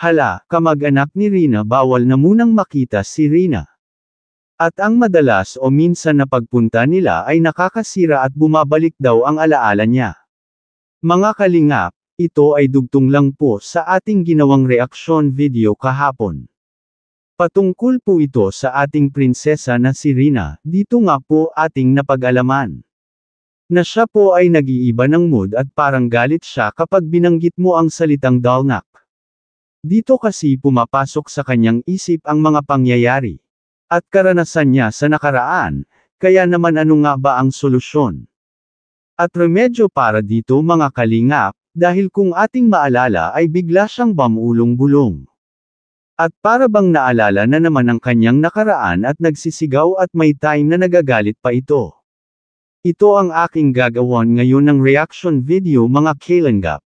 Hala, kamag-anak ni Rina bawal na munang makita si Rina. At ang madalas o minsan na pagpunta nila ay nakakasira at bumabalik daw ang alaala niya. Mga kalingap, ito ay dugtong lang po sa ating ginawang reaksyon video kahapon. Patungkol po ito sa ating prinsesa na si Rina, dito nga po ating napag-alaman. Na siya po ay nag-iiba ng mood at parang galit siya kapag binanggit mo ang salitang dalnak. Dito kasi pumapasok sa kanyang isip ang mga pangyayari at karanasan niya sa nakaraan, kaya naman ano nga ba ang solusyon? At remedyo para dito mga kalingap, dahil kung ating maalala ay bigla siyang bamulong-bulong. At para bang naalala na naman ang kanyang nakaraan at nagsisigaw at may time na nagagalit pa ito. Ito ang aking gagawan ngayon ng reaction video mga kalingap.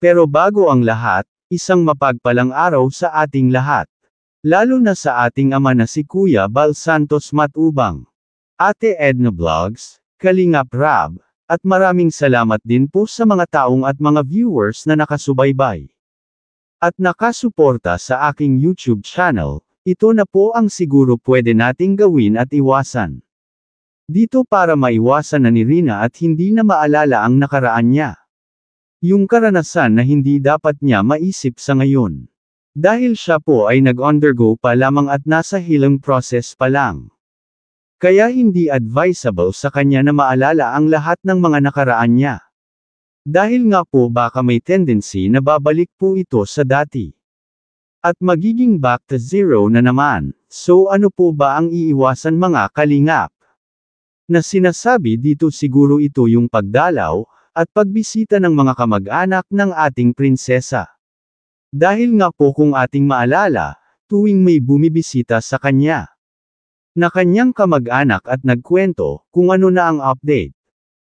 Pero bago ang lahat, Isang mapagpalang araw sa ating lahat. Lalo na sa ating ama na si Kuya Bal Santos Matubang. Ate Edna Vlogs, Kalingap Rab, at maraming salamat din po sa mga taong at mga viewers na nakasubaybay. At nakasuporta sa aking YouTube channel, ito na po ang siguro pwede nating gawin at iwasan. Dito para maiwasan na ni Rina at hindi na maalala ang nakaraan niya. Yung karanasan na hindi dapat niya maisip sa ngayon. Dahil siya po ay nag-undergo pa lamang at nasa healing process pa lang. Kaya hindi advisable sa kanya na maalala ang lahat ng mga nakaraan niya. Dahil nga po baka may tendency na babalik po ito sa dati. At magiging back to zero na naman, so ano po ba ang iiwasan mga kalingap? Na sinasabi dito siguro ito yung pagdalaw, at pagbisita ng mga kamag-anak ng ating prinsesa. Dahil nga po kung ating maalala, tuwing may bumibisita sa kanya na kanyang kamag-anak at nagkwento kung ano na ang update.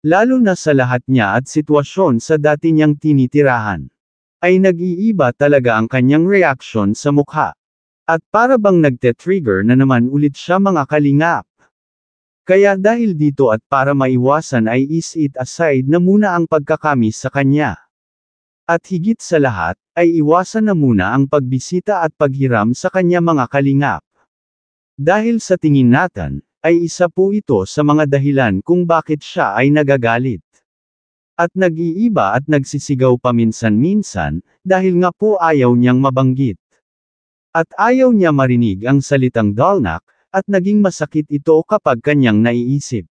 Lalo na sa lahat niya at sitwasyon sa dati niyang tinitirahan. Ay nag-iiba talaga ang kanyang reaksyon sa mukha. At para bang nagte-trigger na naman ulit siya mga kalingap. Kaya dahil dito at para maiwasan ay is it aside na muna ang pagkakamis sa kanya. At higit sa lahat, ay iwasan na muna ang pagbisita at paghiram sa kanya mga kalingap. Dahil sa tingin natin, ay isa po ito sa mga dahilan kung bakit siya ay nagagalit. At nag-iiba at nagsisigaw paminsan-minsan, dahil nga po ayaw niyang mabanggit. At ayaw niya marinig ang salitang Dalnak, at naging masakit ito kapag kanyang naiisip.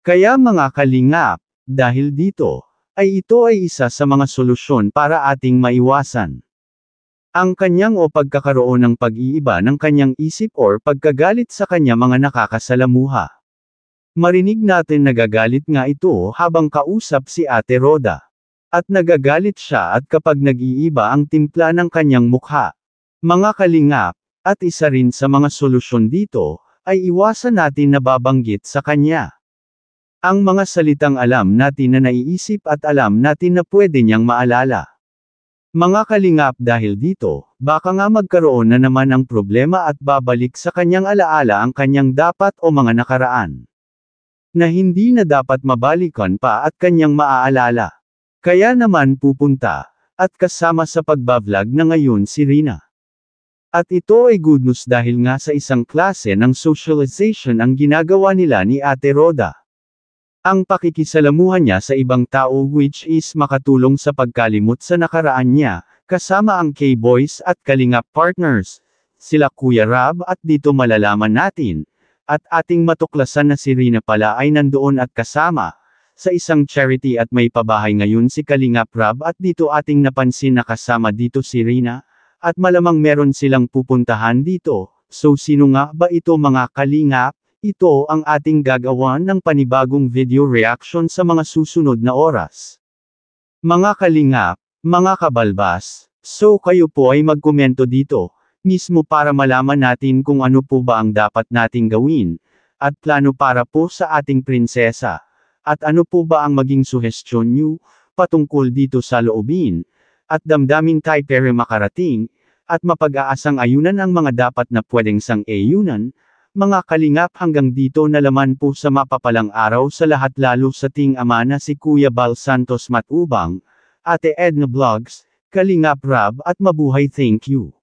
Kaya mga kalingap, dahil dito, ay ito ay isa sa mga solusyon para ating maiwasan. Ang kanyang o pagkakaroon ng pag-iiba ng kanyang isip or pagkagalit sa kanya mga nakakasalamuha. Marinig natin nagagalit nga ito habang kausap si Ate Roda. At nagagalit siya at kapag nag-iiba ang timpla ng kanyang mukha. Mga kalingap, at isa rin sa mga solusyon dito, ay iwasan natin na babanggit sa kanya. Ang mga salitang alam natin na naiisip at alam natin na pwede niyang maalala. Mga kalingap dahil dito, baka nga magkaroon na naman ang problema at babalik sa kanyang alaala ang kanyang dapat o mga nakaraan. Na hindi na dapat mabalikan pa at kanyang maaalala. Kaya naman pupunta, at kasama sa pagbablog na ngayon si Rina. At ito ay good news dahil nga sa isang klase ng socialization ang ginagawa nila ni Ate Roda. Ang pakikisalamuhan niya sa ibang tao which is makatulong sa pagkalimot sa nakaraan niya, kasama ang K-Boys at Kalinga Partners, sila Kuya Rab at dito malalaman natin, at ating matuklasan na si Rina pala ay nandoon at kasama, sa isang charity at may pabahay ngayon si Kalinga Rab at dito ating napansin na kasama dito si Rina, at malamang meron silang pupuntahan dito, so sino nga ba ito mga kalingap? Ito ang ating gagawa ng panibagong video reaction sa mga susunod na oras. Mga kalingap, mga kabalbas, so kayo po ay magkomento dito, mismo para malaman natin kung ano po ba ang dapat nating gawin, at plano para po sa ating prinsesa, at ano po ba ang maging suhestyon nyo, patungkol dito sa loobin, at damdamin tayo pero makarating, at mapag-aasang ayunan ang mga dapat na pwedeng sang ayunan, mga kalingap hanggang dito na laman po sa mapapalang araw sa lahat lalo sa ting ama na si Kuya Bal Santos Matubang, Ate Edna Vlogs, Kalingap Rab at Mabuhay Thank You.